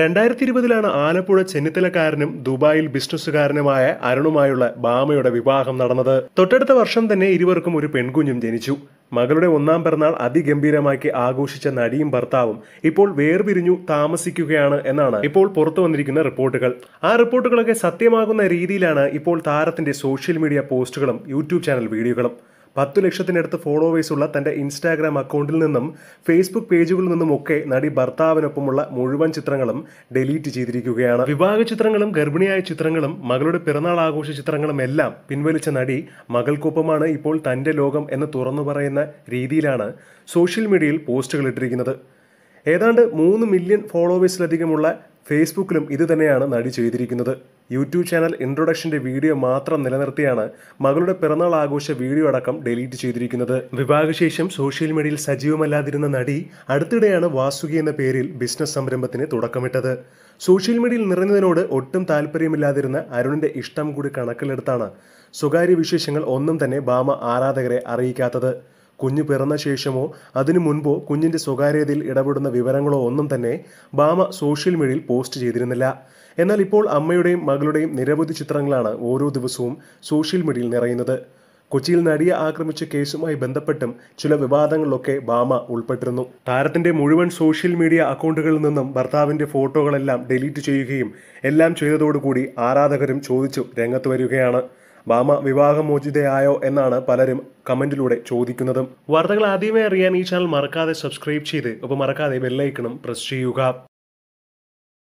രണ്ടായിരത്തി ഇരുപതിലാണ് ആലപ്പുഴ ചെന്നിത്തലക്കാരനും ദുബായിൽ ബിസിനസ്സുകാരനുമായ അരുണുമായുള്ള ബാമയുടെ വിവാഹം നടന്നത് തൊട്ടടുത്ത വർഷം തന്നെ ഇരുവർക്കും ഒരു പെൺകുഞ്ഞും ജനിച്ചു മകളുടെ ഒന്നാം പിറന്നാൾ അതിഗംഭീരമാക്കി ആഘോഷിച്ച നടിയും ഭർത്താവും ഇപ്പോൾ വേർപിരിഞ്ഞു താമസിക്കുകയാണ് എന്നാണ് ഇപ്പോൾ പുറത്തു വന്നിരിക്കുന്ന റിപ്പോർട്ടുകൾ ആ റിപ്പോർട്ടുകളൊക്കെ സത്യമാകുന്ന രീതിയിലാണ് ഇപ്പോൾ താരത്തിന്റെ സോഷ്യൽ മീഡിയ പോസ്റ്റുകളും യൂട്യൂബ് ചാനൽ വീഡിയോകളും പത്തു ലക്ഷത്തിനടുത്ത് ഫോളോവേഴ്സുള്ള തന്റെ ഇൻസ്റ്റാഗ്രാം അക്കൗണ്ടിൽ നിന്നും ഫേസ്ബുക്ക് പേജുകളിൽ നിന്നും ഒക്കെ നടി ഭർത്താവിനൊപ്പമുള്ള മുഴുവൻ ചിത്രങ്ങളും ഡിലീറ്റ് ചെയ്തിരിക്കുകയാണ് വിവാഹ ചിത്രങ്ങളും ഗർഭിണിയായ ചിത്രങ്ങളും മകളുടെ പിറന്നാൾ ആഘോഷ ചിത്രങ്ങളും എല്ലാം പിൻവലിച്ച നടി മകൾക്കൊപ്പമാണ് ഇപ്പോൾ തന്റെ ലോകം എന്ന് തുറന്നു പറയുന്ന രീതിയിലാണ് സോഷ്യൽ മീഡിയയിൽ പോസ്റ്റുകൾ ഇട്ടിരിക്കുന്നത് ഏതാണ്ട് മൂന്ന് മില്യൺ ഫോളോവേഴ്സിലധികമുള്ള ഫേസ്ബുക്കിലും ഇത് തന്നെയാണ് നടി ചെയ്തിരിക്കുന്നത് യൂട്യൂബ് ചാനൽ ഇൻട്രൊഡക്ഷൻ്റെ വീഡിയോ മാത്രം നിലനിർത്തിയാണ് മകളുടെ പിറന്നാൾ ആഘോഷ വീഡിയോ അടക്കം ഡിലീറ്റ് ചെയ്തിരിക്കുന്നത് വിവാഹശേഷം സോഷ്യൽ മീഡിയയിൽ സജീവമല്ലാതിരുന്ന നടി അടുത്തിടെയാണ് വാസുകി എന്ന പേരിൽ ബിസിനസ് സംരംഭത്തിന് തുടക്കമിട്ടത് സോഷ്യൽ മീഡിയയിൽ നിറഞ്ഞതിനോട് ഒട്ടും താല്പര്യമില്ലാതിരുന്ന അരുണിന്റെ ഇഷ്ടം കൂടി കണക്കിലെടുത്താണ് സ്വകാര്യ വിശേഷങ്ങൾ ഒന്നും തന്നെ ഭാമ ആരാധകരെ അറിയിക്കാത്തത് കുഞ്ഞ് പിറന്ന ശേഷമോ അതിനു മുൻപോ കുഞ്ഞിൻ്റെ സ്വകാര്യതയിൽ ഇടപെടുന്ന വിവരങ്ങളോ ഒന്നും തന്നെ ബാമ സോഷ്യൽ മീഡിയയിൽ പോസ്റ്റ് ചെയ്തിരുന്നില്ല എന്നാൽ ഇപ്പോൾ അമ്മയുടെയും മകളുടെയും നിരവധി ചിത്രങ്ങളാണ് ഓരോ ദിവസവും സോഷ്യൽ മീഡിയയിൽ നിറയുന്നത് കൊച്ചിയിൽ നടിയെ ആക്രമിച്ച കേസുമായി ബന്ധപ്പെട്ടും ചില വിവാദങ്ങളിലൊക്കെ ബാമ ഉൾപ്പെട്ടിരുന്നു താരത്തിന്റെ മുഴുവൻ സോഷ്യൽ മീഡിയ അക്കൗണ്ടുകളിൽ നിന്നും ഭർത്താവിന്റെ ഫോട്ടോകളെല്ലാം ഡിലീറ്റ് ചെയ്യുകയും എല്ലാം ചെയ്തതോടുകൂടി ആരാധകരും ചോദിച്ചു രംഗത്ത് വരികയാണ് ഭാമ വിവാഹമോചിതയായോ എന്നാണ് പലരും കമന്റിലൂടെ ചോദിക്കുന്നത് വാർത്തകൾ ആദ്യമേ അറിയാൻ ഈ ചാനൽ മറക്കാതെ സബ്സ്ക്രൈബ് ചെയ്ത് ഒപ്പം മറക്കാതെ ബെല്ലൈക്കണം പ്രസ് ചെയ്യുക